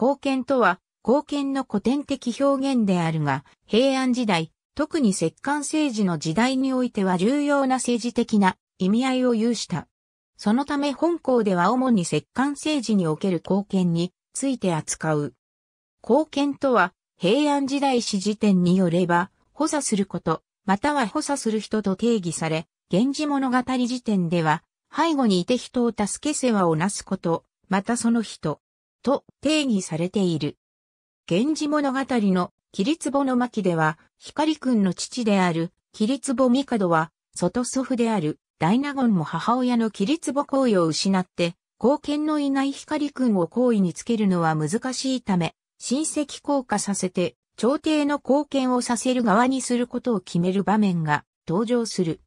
貢献とは、貢献の古典的表現であるが、平安時代、特に摂関政治の時代においては重要な政治的な意味合いを有した。そのため本校では主に摂関政治における貢献について扱う。貢献とは、平安時代史時点によれば、補佐すること、または補佐する人と定義され、源氏物語時点では、背後にいて人を助け世話をなすこと、またその人、と定義されている。源氏物語の桐壺の巻では、光くんの父である桐壺帝は、外祖父である大納言も母親の桐壺行為を失って、貢献のいない光くんを行為につけるのは難しいため、親戚降下させて、朝廷の貢献をさせる側にすることを決める場面が登場する。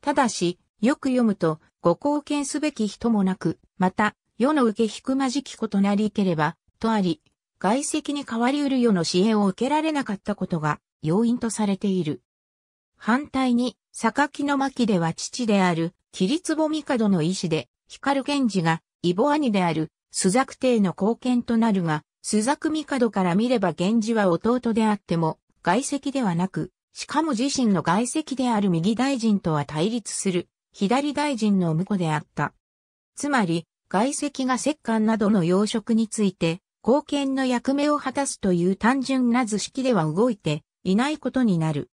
ただし、よく読むと、ご貢献すべき人もなく、また、世の受け引くまじきことなりければ、とあり、外籍に変わりうる世の支援を受けられなかったことが要因とされている。反対に、榊の巻では父である、桐壺帝の意志で、光源氏が、イボ兄である、ザク帝の貢献となるが、朱雀帝から見れば源氏は弟であっても、外籍ではなく、しかも自身の外籍である右大臣とは対立する、左大臣の婿であった。つまり、外石が石棺などの養殖について、貢献の役目を果たすという単純な図式では動いていないことになる。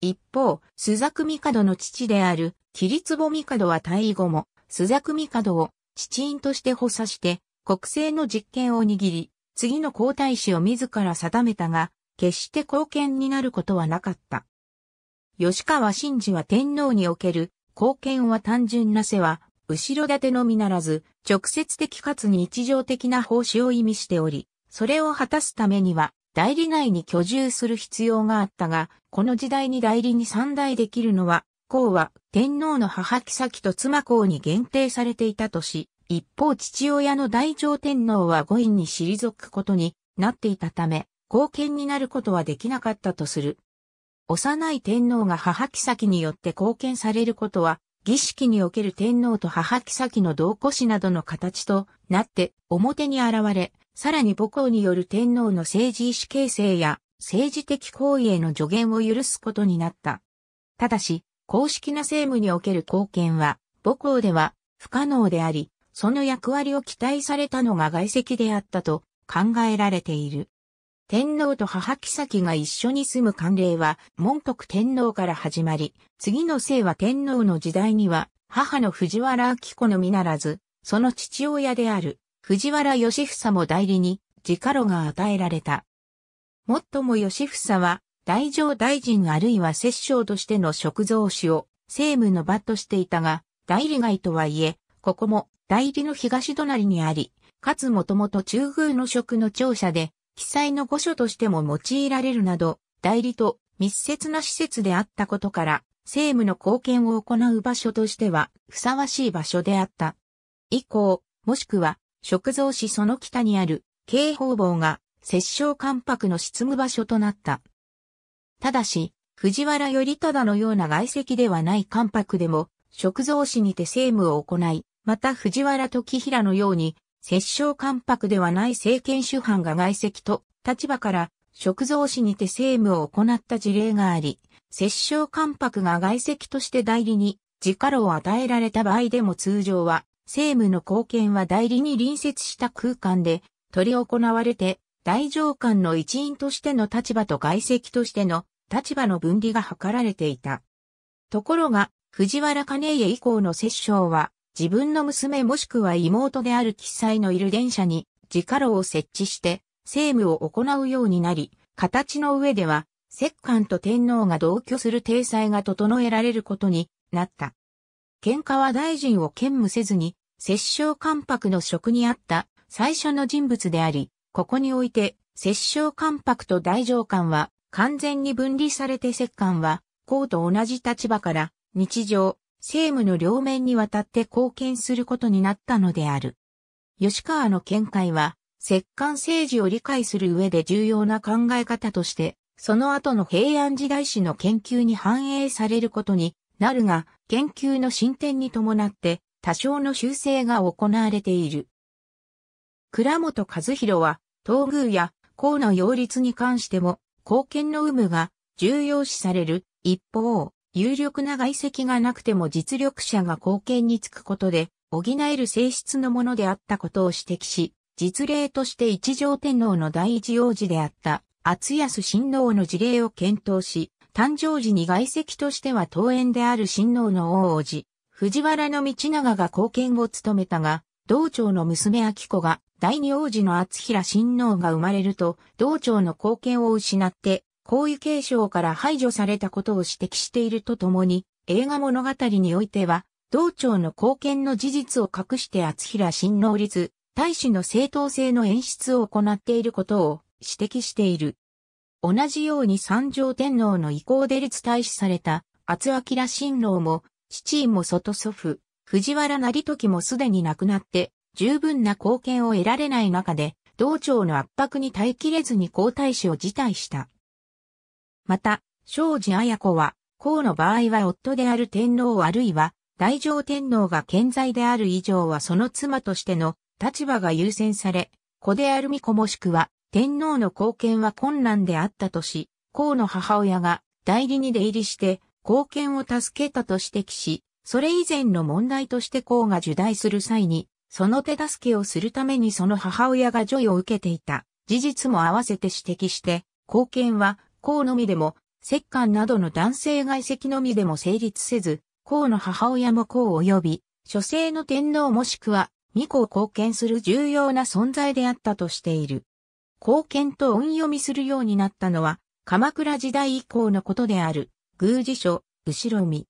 一方、スザクミカドの父である、キリツボミカドは退位後も、スザクミカドを父院として補佐して、国政の実権を握り、次の皇太子を自ら定めたが、決して貢献になることはなかった。吉川真嗣は天皇における貢献は単純な世話、後ろ盾のみならず、直接的かつ日常的な奉仕を意味しており、それを果たすためには、代理内に居住する必要があったが、この時代に代理に三代できるのは、公は天皇の母妃と妻公に限定されていたとし、一方父親の大乗天皇は五院に退くことになっていたため、貢献になることはできなかったとする。幼い天皇が母妃によって貢献されることは儀式における天皇と母妃の同行士などの形となって表に現れ、さらに母校による天皇の政治意思形成や政治的行為への助言を許すことになった。ただし、公式な政務における貢献は、母校では不可能であり、その役割を期待されたのが外籍であったと考えられている。天皇と母妃が一緒に住む慣例は、門徳天皇から始まり、次の姓は天皇の時代には、母の藤原明子のみならず、その父親である、藤原義房も代理に、自家炉が与えられた。もっとも義房は、大乗大臣あるいは摂政としての職造主を、政務の場としていたが、代理外とはいえ、ここも代理の東隣にあり、かつもともと中宮の職の庁舎で、被災の御所としても用いられるなど、代理と密接な施設であったことから、政務の貢献を行う場所としては、ふさわしい場所であった。以降、もしくは、食造市その北にある、京報房が、摂政関白の執務場所となった。ただし、藤原頼忠のような外籍ではない関白でも、食造市にて政務を行い、また藤原時平のように、摂政関白ではない政権主犯が外籍と立場から食造士にて政務を行った事例があり、摂政関白が外籍として代理に自家力を与えられた場合でも通常は政務の貢献は代理に隣接した空間で取り行われて大上官の一員としての立場と外籍としての立場の分離が図られていた。ところが、藤原兼家以降の摂政は、自分の娘もしくは妹である記載のいる電車に自家炉を設置して政務を行うようになり、形の上では、摂関と天皇が同居する体裁が整えられることになった。喧嘩は大臣を兼務せずに、摂政関白の職にあった最初の人物であり、ここにおいて、摂政関白と大上官は完全に分離されて摂関は、公と同じ立場から、日常、政務の両面にわたって貢献することになったのである。吉川の見解は、摂関政治を理解する上で重要な考え方として、その後の平安時代史の研究に反映されることになるが、研究の進展に伴って多少の修正が行われている。倉本和弘は、東宮や河野擁立に関しても、貢献の有無が重要視される。一方、有力な外籍がなくても実力者が貢献につくことで、補える性質のものであったことを指摘し、実例として一条天皇の第一王子であった厚安親王の事例を検討し、誕生時に外籍としては当園である親王の王王子、藤原道長が貢献を務めたが、道長の娘明子が第二王子の厚平親王が生まれると、道長の貢献を失って、皇位継承から排除されたことを指摘しているとともに、映画物語においては、道庁の貢献の事実を隠して厚平新王率、大使の正当性の演出を行っていることを指摘している。同じように三条天皇の意向で立大使された厚明新郎も、父位も外祖父、藤原成時もすでに亡くなって、十分な貢献を得られない中で、道長の圧迫に耐えきれずに皇太子を辞退した。また、庄司綾子は、公の場合は夫である天皇あるいは、大乗天皇が健在である以上はその妻としての立場が優先され、子である巫女もしくは、天皇の貢献は困難であったとし、公の母親が代理に出入りして、貢献を助けたと指摘し、それ以前の問題として公が受題する際に、その手助けをするためにその母親が助与を受けていた事実も合わせて指摘して、貢献は公のみでも、摂関などの男性外籍のみでも成立せず、公の母親も公及び、諸生の天皇もしくは、子を貢献する重要な存在であったとしている。貢献と音読みするようになったのは、鎌倉時代以降のことである、宮司書、後ろ見。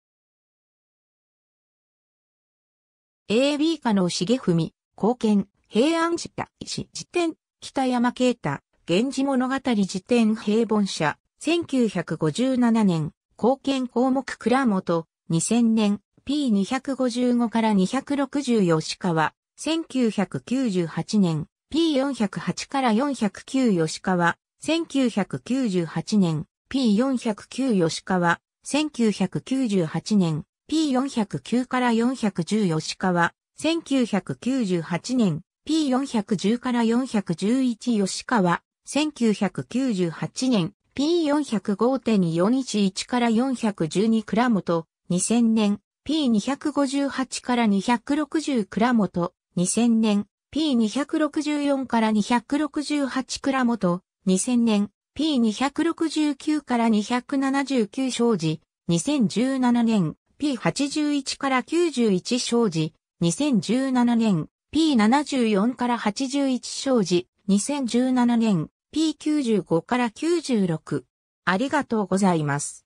AB 家の重文、貢献、平安時代、時典、北山啓太、源氏物語辞典平凡社、1957年、貢献項目倉本、2000年、P255 から260吉川、1998年、P408 から409吉川、1998年、P409 吉川、1998年、P409 から410吉川、1998年、P410 から411吉川、1998年、P405.411 から412倉本、2000年、P258 から260倉本、2000年、P264 から268倉本、2000年、P269 から279生子、2017年、P81 から91生子、2017年、P74 から81生子、2017年、p95 から96。ありがとうございます。